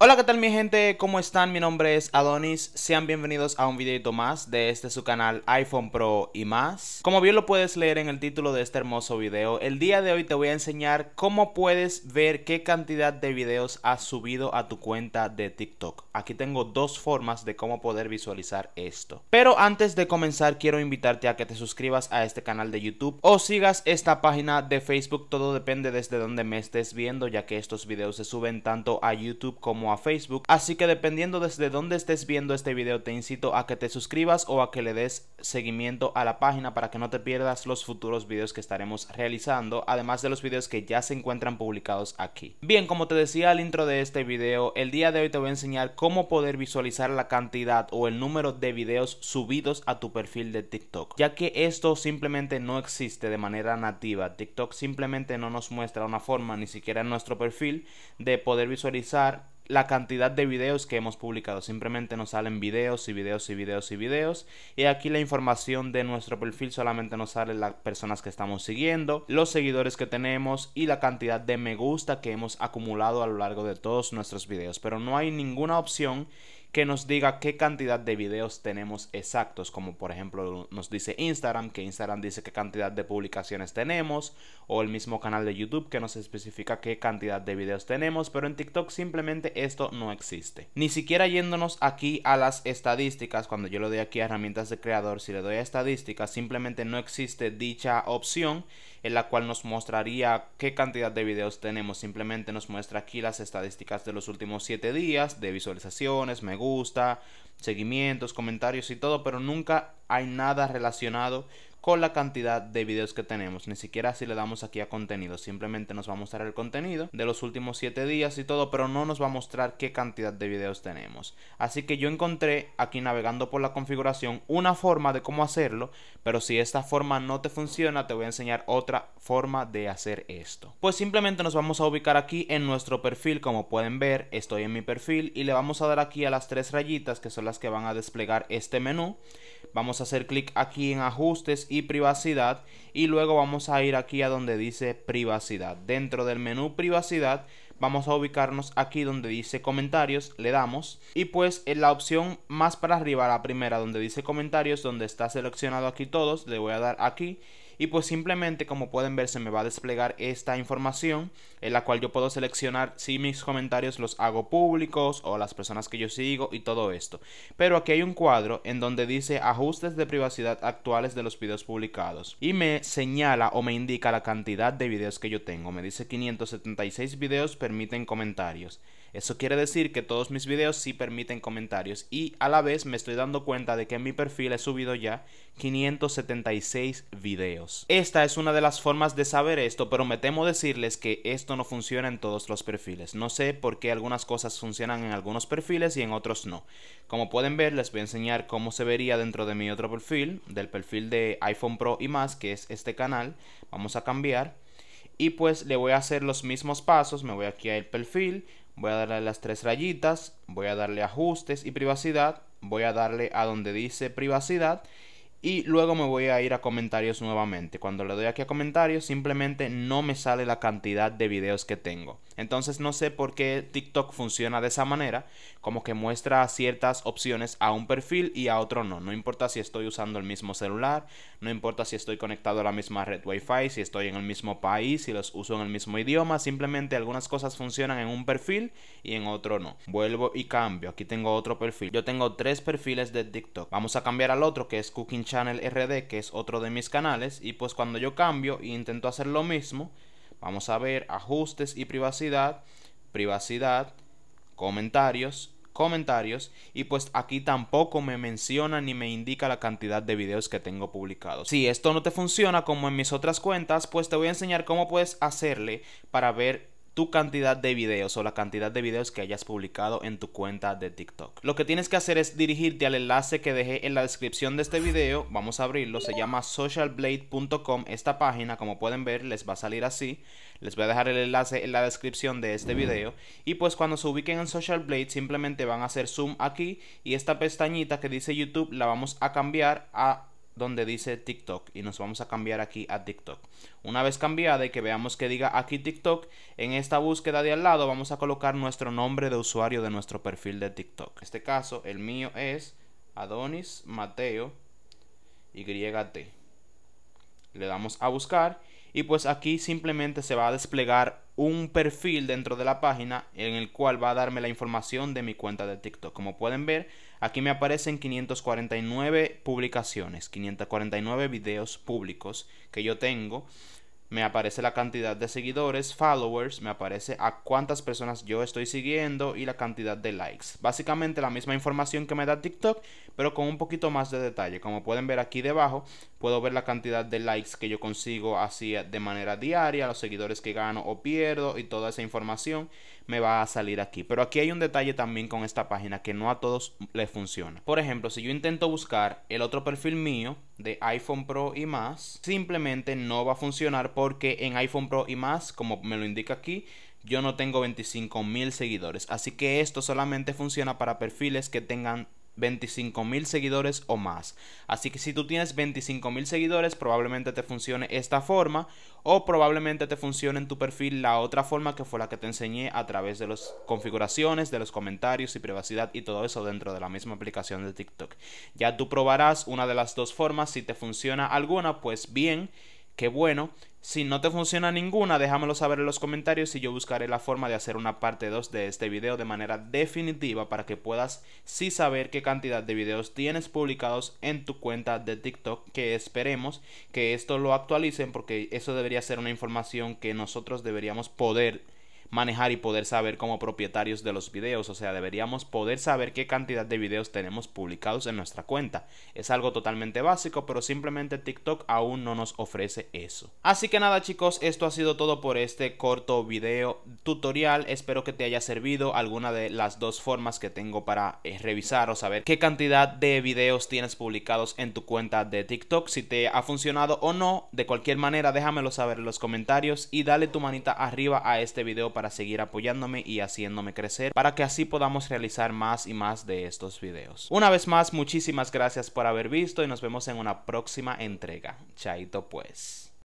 Hola, ¿qué tal mi gente? ¿Cómo están? Mi nombre es Adonis. Sean bienvenidos a un videito más de este su canal iPhone Pro y más. Como bien lo puedes leer en el título de este hermoso video, el día de hoy te voy a enseñar cómo puedes ver qué cantidad de videos has subido a tu cuenta de TikTok. Aquí tengo dos formas de cómo poder visualizar esto. Pero antes de comenzar, quiero invitarte a que te suscribas a este canal de YouTube o sigas esta página de Facebook. Todo depende desde donde me estés viendo, ya que estos videos se suben tanto a YouTube como a Facebook, así que dependiendo desde dónde estés viendo este video te incito a que te suscribas o a que le des seguimiento a la página para que no te pierdas los futuros videos que estaremos realizando, además de los videos que ya se encuentran publicados aquí. Bien, como te decía al intro de este video, el día de hoy te voy a enseñar cómo poder visualizar la cantidad o el número de videos subidos a tu perfil de TikTok, ya que esto simplemente no existe de manera nativa. TikTok simplemente no nos muestra una forma, ni siquiera en nuestro perfil, de poder visualizar la cantidad de videos que hemos publicado. Simplemente nos salen videos y videos y videos y videos. Y aquí la información de nuestro perfil solamente nos sale las personas que estamos siguiendo, los seguidores que tenemos y la cantidad de me gusta que hemos acumulado a lo largo de todos nuestros videos. Pero no hay ninguna opción que nos diga qué cantidad de videos tenemos exactos, como por ejemplo nos dice Instagram, que Instagram dice qué cantidad de publicaciones tenemos, o el mismo canal de YouTube que nos especifica qué cantidad de videos tenemos, pero en TikTok simplemente esto no existe. Ni siquiera yéndonos aquí a las estadísticas, cuando yo le doy aquí a herramientas de creador, si le doy a estadísticas, simplemente no existe dicha opción en la cual nos mostraría qué cantidad de videos tenemos, simplemente nos muestra aquí las estadísticas de los últimos 7 días, de visualizaciones, gusta, seguimientos, comentarios y todo, pero nunca hay nada relacionado con la cantidad de videos que tenemos. Ni siquiera si le damos aquí a contenido, simplemente nos va a mostrar el contenido de los últimos 7 días y todo, pero no nos va a mostrar qué cantidad de videos tenemos. Así que yo encontré aquí navegando por la configuración una forma de cómo hacerlo, pero si esta forma no te funciona, te voy a enseñar otra forma de hacer esto. Pues simplemente nos vamos a ubicar aquí en nuestro perfil, como pueden ver, estoy en mi perfil y le vamos a dar aquí a las tres rayitas que son las que van a desplegar este menú Vamos a hacer clic aquí en ajustes y privacidad y luego vamos a ir aquí a donde dice privacidad. Dentro del menú privacidad vamos a ubicarnos aquí donde dice comentarios, le damos y pues en la opción más para arriba, la primera donde dice comentarios, donde está seleccionado aquí todos, le voy a dar aquí y pues simplemente como pueden ver se me va a desplegar esta información en la cual yo puedo seleccionar si mis comentarios los hago públicos o las personas que yo sigo y todo esto. Pero aquí hay un cuadro en donde dice ajustes de privacidad actuales de los videos publicados y me señala o me indica la cantidad de videos que yo tengo. Me dice 576 videos permiten comentarios. Eso quiere decir que todos mis videos sí permiten comentarios y a la vez me estoy dando cuenta de que en mi perfil he subido ya 576 videos. Esta es una de las formas de saber esto, pero me temo decirles que esto no funciona en todos los perfiles. No sé por qué algunas cosas funcionan en algunos perfiles y en otros no. Como pueden ver, les voy a enseñar cómo se vería dentro de mi otro perfil, del perfil de iPhone Pro y más, que es este canal. Vamos a cambiar. Y pues le voy a hacer los mismos pasos, me voy aquí al perfil, voy a darle las tres rayitas, voy a darle ajustes y privacidad, voy a darle a donde dice privacidad y luego me voy a ir a comentarios nuevamente. Cuando le doy aquí a comentarios, simplemente no me sale la cantidad de videos que tengo. Entonces no sé por qué TikTok funciona de esa manera, como que muestra ciertas opciones a un perfil y a otro no. No importa si estoy usando el mismo celular, no importa si estoy conectado a la misma red Wi-Fi, si estoy en el mismo país, si los uso en el mismo idioma, simplemente algunas cosas funcionan en un perfil y en otro no. Vuelvo y cambio. Aquí tengo otro perfil. Yo tengo tres perfiles de TikTok. Vamos a cambiar al otro que es Cooking Channel RD, que es otro de mis canales, y pues cuando yo cambio e intento hacer lo mismo, vamos a ver ajustes y privacidad, privacidad, comentarios, comentarios, y pues aquí tampoco me menciona ni me indica la cantidad de videos que tengo publicados. Si esto no te funciona como en mis otras cuentas, pues te voy a enseñar cómo puedes hacerle para ver tu cantidad de videos o la cantidad de videos que hayas publicado en tu cuenta de TikTok. Lo que tienes que hacer es dirigirte al enlace que dejé en la descripción de este video. Vamos a abrirlo, se llama socialblade.com. Esta página, como pueden ver, les va a salir así. Les voy a dejar el enlace en la descripción de este video. Y pues cuando se ubiquen en Social Blade, simplemente van a hacer zoom aquí y esta pestañita que dice YouTube la vamos a cambiar a donde dice TikTok y nos vamos a cambiar aquí a TikTok. Una vez cambiada y que veamos que diga aquí TikTok, en esta búsqueda de al lado vamos a colocar nuestro nombre de usuario de nuestro perfil de TikTok. En este caso, el mío es Adonis Mateo YT. Le damos a buscar y pues aquí simplemente se va a desplegar un perfil dentro de la página en el cual va a darme la información de mi cuenta de TikTok. Como pueden ver, Aquí me aparecen 549 publicaciones, 549 videos públicos que yo tengo me aparece la cantidad de seguidores, followers, me aparece a cuántas personas yo estoy siguiendo y la cantidad de likes. Básicamente la misma información que me da TikTok, pero con un poquito más de detalle. Como pueden ver aquí debajo, puedo ver la cantidad de likes que yo consigo así de manera diaria, los seguidores que gano o pierdo y toda esa información me va a salir aquí. Pero aquí hay un detalle también con esta página que no a todos les funciona. Por ejemplo, si yo intento buscar el otro perfil mío, de iPhone Pro y más simplemente no va a funcionar porque en iPhone Pro y más, como me lo indica aquí, yo no tengo 25 mil seguidores. Así que esto solamente funciona para perfiles que tengan 25.000 seguidores o más. Así que si tú tienes 25.000 seguidores, probablemente te funcione esta forma o probablemente te funcione en tu perfil la otra forma que fue la que te enseñé a través de las configuraciones, de los comentarios y privacidad y todo eso dentro de la misma aplicación de TikTok. Ya tú probarás una de las dos formas, si te funciona alguna, pues bien que bueno. Si no te funciona ninguna, déjamelo saber en los comentarios y yo buscaré la forma de hacer una parte 2 de este video de manera definitiva para que puedas sí saber qué cantidad de videos tienes publicados en tu cuenta de TikTok, que esperemos que esto lo actualicen porque eso debería ser una información que nosotros deberíamos poder manejar y poder saber como propietarios de los videos. O sea, deberíamos poder saber qué cantidad de videos tenemos publicados en nuestra cuenta. Es algo totalmente básico, pero simplemente TikTok aún no nos ofrece eso. Así que nada chicos, esto ha sido todo por este corto video tutorial. Espero que te haya servido alguna de las dos formas que tengo para eh, revisar o saber qué cantidad de videos tienes publicados en tu cuenta de TikTok. Si te ha funcionado o no, de cualquier manera déjamelo saber en los comentarios y dale tu manita arriba a este video para seguir apoyándome y haciéndome crecer para que así podamos realizar más y más de estos videos. Una vez más, muchísimas gracias por haber visto y nos vemos en una próxima entrega. Chaito pues.